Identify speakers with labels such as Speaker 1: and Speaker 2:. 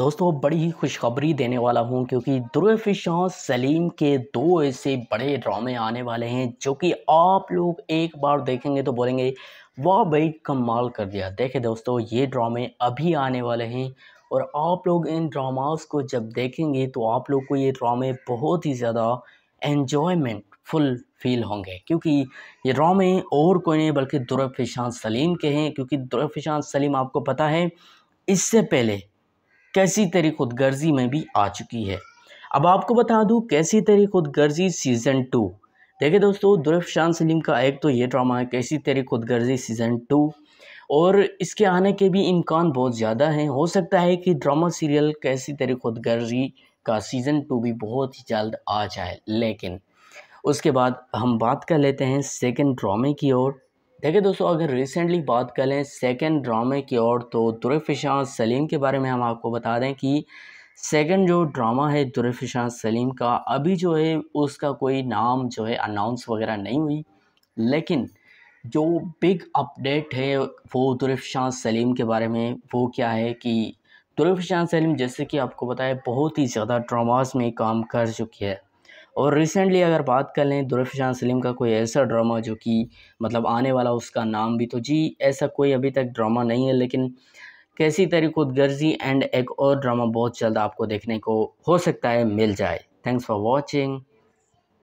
Speaker 1: दोस्तों बड़ी ही खुशखबरी देने वाला हूं क्योंकि ध्रुव शाह सलीम के दो ऐसे बड़े ड्रामे आने वाले हैं जो कि आप लोग एक बार देखेंगे तो बोलेंगे वाह भाई कमाल कर दिया देखे दोस्तों ये ड्रामे अभी आने वाले हैं और आप लोग इन ड्रामास को जब देखेंगे तो आप लोग को ये ड्रामे बहुत ही ज़्यादा एन्जॉयमेंट फुल फील होंगे क्योंकि ये ड्रामे और कोई नहीं बल्कि दुरफिशान सलीम के हैं क्योंकि दुरफिशान सलीम आपको पता है इससे पहले कैसी तेरी खुद गर्जी में भी आ चुकी है अब आपको बता दूँ कैसी तेरी खुद गर्जी सीज़न टू देखिए दोस्तों दुरफशान सलीम का एक तो ये ड्रामा है कैसी तेरी खुद गर्जी सीज़न टू और इसके आने के भी इम्कान बहुत ज़्यादा हैं हो सकता है कि ड्रामा सीरियल कैसी तेरी खुद गर्जी का सीज़न टू भी बहुत ही जल्द आ जाए लेकिन उसके बाद हम बात कर लेते हैं सेकेंड ड्रामे की ओर देखिए दोस्तों अगर रिसेंटली बात करें सेकेंड ड्रामे की ओर तो दुरफिशान सलीम के बारे में हम आपको बता दें कि सेकंड जो ड्रामा है दुरफिशान सलीम का अभी जो है उसका कोई नाम जो है अनाउंस वगैरह नहीं हुई लेकिन जो बिग अपडेट है वो दुरफिशान सलीम के बारे में वो क्या है कि दुरफिशान सलीम जैसे कि आपको बताया बहुत ही ज़्यादा ड्रामाज में काम कर चुकी है और रिसेंटली अगर बात कर लें दुल्फिशान सलीम का कोई ऐसा ड्रामा जो कि मतलब आने वाला उसका नाम भी तो जी ऐसा कोई अभी तक ड्रामा नहीं है लेकिन कैसी तरीक़ गर्जी एंड एक और ड्रामा बहुत जल्द आपको देखने को हो सकता है मिल जाए थैंक्स फॉर वॉचिंग